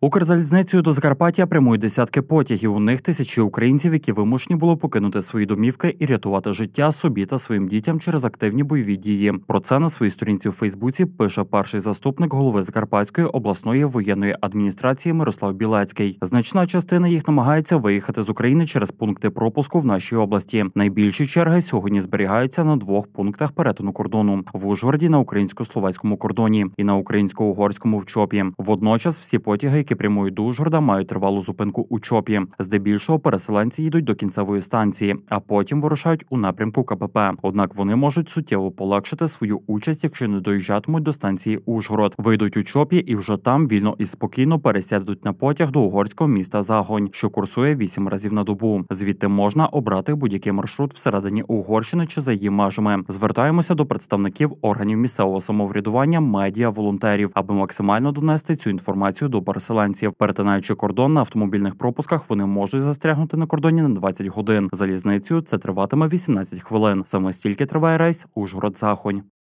Укрзалізницею до Закарпаття прямують десятки потягів. У них тисячі українців, які вимушені було покинути свої домівки і рятувати життя собі та своїм дітям через активні бойові дії. Про це на своїй сторінці у Фейсбуці пише перший заступник голови Закарпатської обласної воєнної адміністрації Мирослав Білецький. Значна частина їх намагається виїхати з України через пункти пропуску в нашій області. Найбільші черги сьогодні зберігаються на двох пунктах перетину кордону в Ужгороді на українсько-словацькому кордоні і на українсько-угорському в Чопі. Водночас всі потяги які прямують до Ужгорода, мають тривалу зупинку у чопі. Здебільшого переселенці їдуть до кінцевої станції, а потім вирушають у напрямку КПП. Однак вони можуть суттєво полегшити свою участь, якщо не доїжджатимуть до станції Ужгород. Вийдуть у чопі і вже там вільно і спокійно пересядуть на потяг до угорського міста Загонь, що курсує вісім разів на добу. Звідти можна обрати будь-який маршрут всередині Угорщини чи за її межами. Звертаємося до представників органів місцевого самоврядування, медіа, волонтерів, аби максимально донести цю інформацію до переселенців переселенців. Перетинаючи кордон на автомобільних пропусках, вони можуть застрягнути на кордоні на 20 годин. Залізницею це триватиме 18 хвилин. Саме стільки триває рейс Ужгород-Захонь.